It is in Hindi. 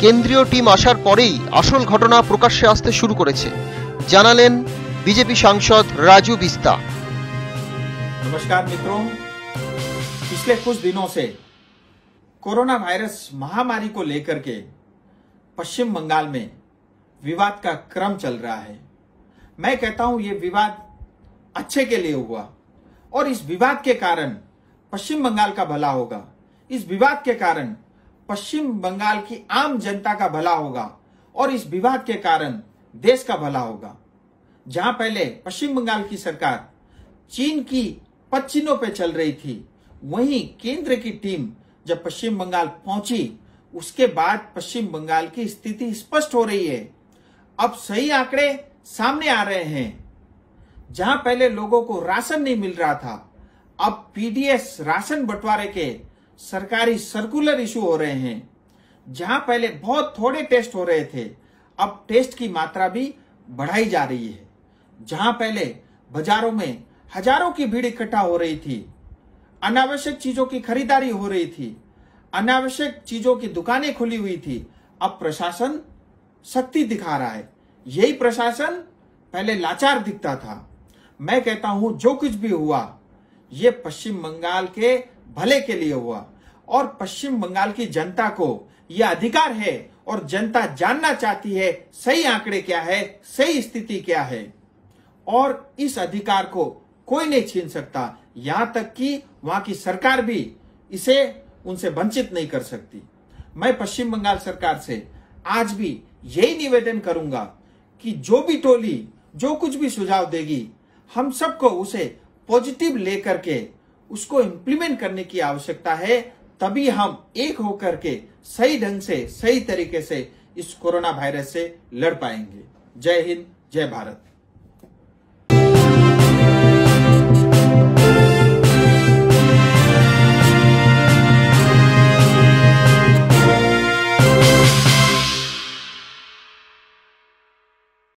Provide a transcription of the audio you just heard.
केंद्रीय टीम आसार पर ही आसल घटना प्रकाश्य आसते शुरू कर सांसद राजू बिस्ता नमस्कार मित्रों पिछले कुछ दिनों से कोरोना वायरस महामारी को लेकर के पश्चिम बंगाल में विवाद का क्रम चल रहा है मैं कहता हूं ये विवाद अच्छे के लिए हुआ और इस विवाद के कारण पश्चिम बंगाल का भला होगा इस विवाद के कारण पश्चिम बंगाल की आम जनता का भला होगा और इस विवाद के कारण देश का भला होगा जहां पहले पश्चिम बंगाल की सरकार चीन की पच्चीनों पर चल रही थी वहीं केंद्र की टीम जब पश्चिम बंगाल पहुंची उसके बाद पश्चिम बंगाल की स्थिति स्पष्ट हो रही है अब सही आंकड़े सामने आ रहे हैं जहां पहले लोगों को राशन नहीं मिल रहा था अब पीडीएस राशन बंटवारे के सरकारी सर्कुलर इशू हो रहे हैं जहां पहले बहुत थोड़े टेस्ट हो रहे थे अब टेस्ट की मात्रा भी बढ़ाई जा रही है जहां पहले बाजारों में हजारों की भीड़ इकट्ठा हो रही थी अनावश्यक चीजों की खरीदारी हो रही थी अनावश्यक चीजों की दुकानें खुली हुई थी अब प्रशासन सख्ती दिखा रहा है यही प्रशासन पहले लाचार दिखता था मैं कहता हूं जो कुछ भी हुआ ये पश्चिम बंगाल के भले के लिए हुआ और पश्चिम बंगाल की जनता को यह अधिकार है और जनता जानना चाहती है सही आंकड़े क्या है सही स्थिति क्या है और इस अधिकार को कोई नहीं छीन सकता यहां तक कि वहां की सरकार भी इसे उनसे वंचित नहीं कर सकती मैं पश्चिम बंगाल सरकार से आज भी यही निवेदन करूंगा कि जो भी टोली जो कुछ भी सुझाव देगी हम सबको उसे पॉजिटिव लेकर के उसको इम्प्लीमेंट करने की आवश्यकता है तभी हम एक होकर के सही ढंग से सही तरीके से इस कोरोना वायरस से लड़ पाएंगे जय हिंद जय भारत